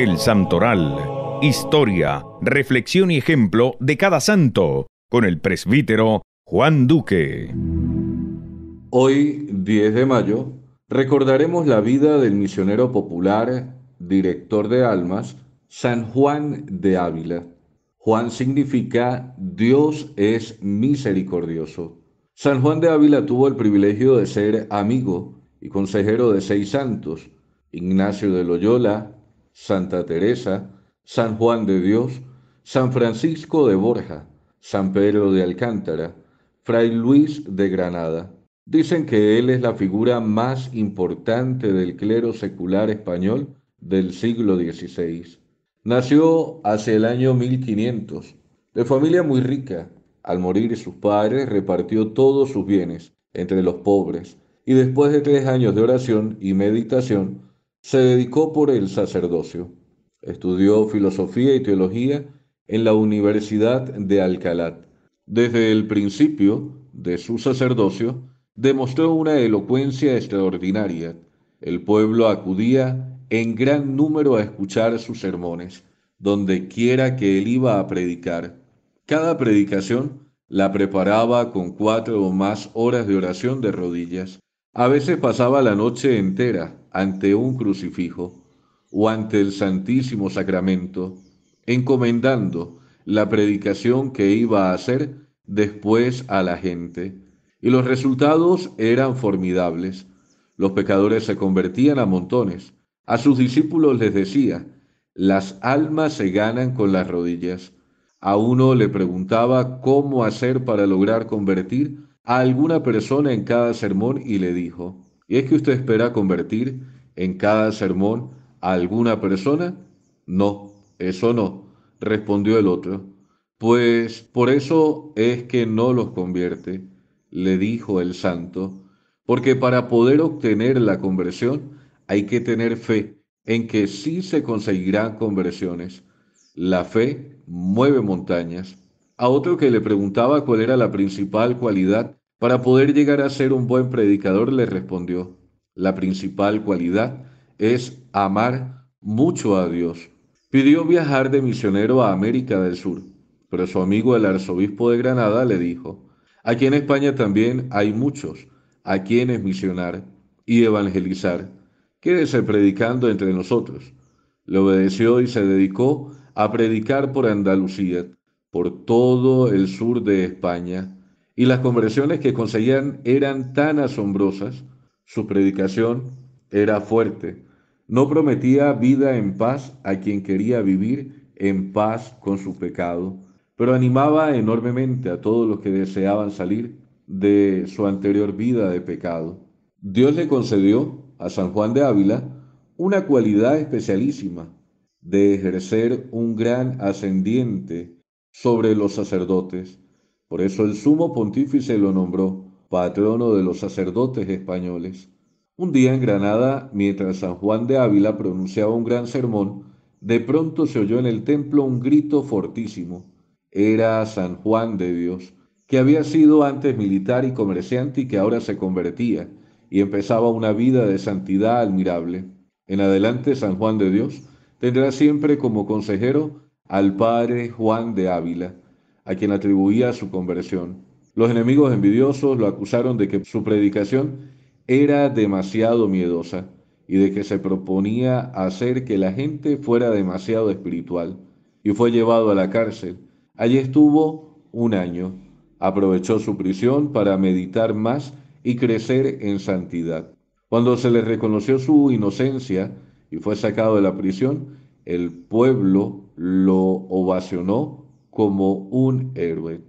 El Santoral. Historia, reflexión y ejemplo de cada santo, con el presbítero Juan Duque. Hoy, 10 de mayo, recordaremos la vida del misionero popular, director de almas, San Juan de Ávila. Juan significa Dios es misericordioso. San Juan de Ávila tuvo el privilegio de ser amigo y consejero de seis santos, Ignacio de Loyola, Santa Teresa, San Juan de Dios, San Francisco de Borja, San Pedro de Alcántara, Fray Luis de Granada. Dicen que él es la figura más importante del clero secular español del siglo XVI. Nació hacia el año 1500, de familia muy rica. Al morir sus padres repartió todos sus bienes entre los pobres y después de tres años de oración y meditación se dedicó por el sacerdocio. Estudió filosofía y teología en la Universidad de Alcalá. Desde el principio de su sacerdocio, demostró una elocuencia extraordinaria. El pueblo acudía en gran número a escuchar sus sermones, donde quiera que él iba a predicar. Cada predicación la preparaba con cuatro o más horas de oración de rodillas. A veces pasaba la noche entera ante un crucifijo o ante el Santísimo Sacramento, encomendando la predicación que iba a hacer después a la gente. Y los resultados eran formidables. Los pecadores se convertían a montones. A sus discípulos les decía, las almas se ganan con las rodillas. A uno le preguntaba cómo hacer para lograr convertir a alguna persona en cada sermón y le dijo, y es que usted espera convertir en cada sermón a alguna persona. No, eso no, respondió el otro. Pues por eso es que no los convierte, le dijo el santo, porque para poder obtener la conversión hay que tener fe en que sí se conseguirán conversiones. La fe mueve montañas. A otro que le preguntaba cuál era la principal cualidad para poder llegar a ser un buen predicador, le respondió, la principal cualidad es amar mucho a Dios. Pidió viajar de misionero a América del Sur, pero su amigo el arzobispo de Granada le dijo, aquí en España también hay muchos a quienes misionar y evangelizar. Quédese predicando entre nosotros. Le obedeció y se dedicó a predicar por Andalucía, por todo el sur de España y las conversiones que conseguían eran tan asombrosas, su predicación era fuerte, no prometía vida en paz a quien quería vivir en paz con su pecado, pero animaba enormemente a todos los que deseaban salir de su anterior vida de pecado. Dios le concedió a San Juan de Ávila una cualidad especialísima de ejercer un gran ascendiente sobre los sacerdotes por eso el sumo pontífice lo nombró patrono de los sacerdotes españoles. Un día en Granada, mientras San Juan de Ávila pronunciaba un gran sermón, de pronto se oyó en el templo un grito fortísimo. Era San Juan de Dios, que había sido antes militar y comerciante y que ahora se convertía y empezaba una vida de santidad admirable. En adelante, San Juan de Dios tendrá siempre como consejero al Padre Juan de Ávila a quien atribuía su conversión. Los enemigos envidiosos lo acusaron de que su predicación era demasiado miedosa y de que se proponía hacer que la gente fuera demasiado espiritual, y fue llevado a la cárcel. Allí estuvo un año. Aprovechó su prisión para meditar más y crecer en santidad. Cuando se le reconoció su inocencia y fue sacado de la prisión, el pueblo lo ovacionó como un héroe.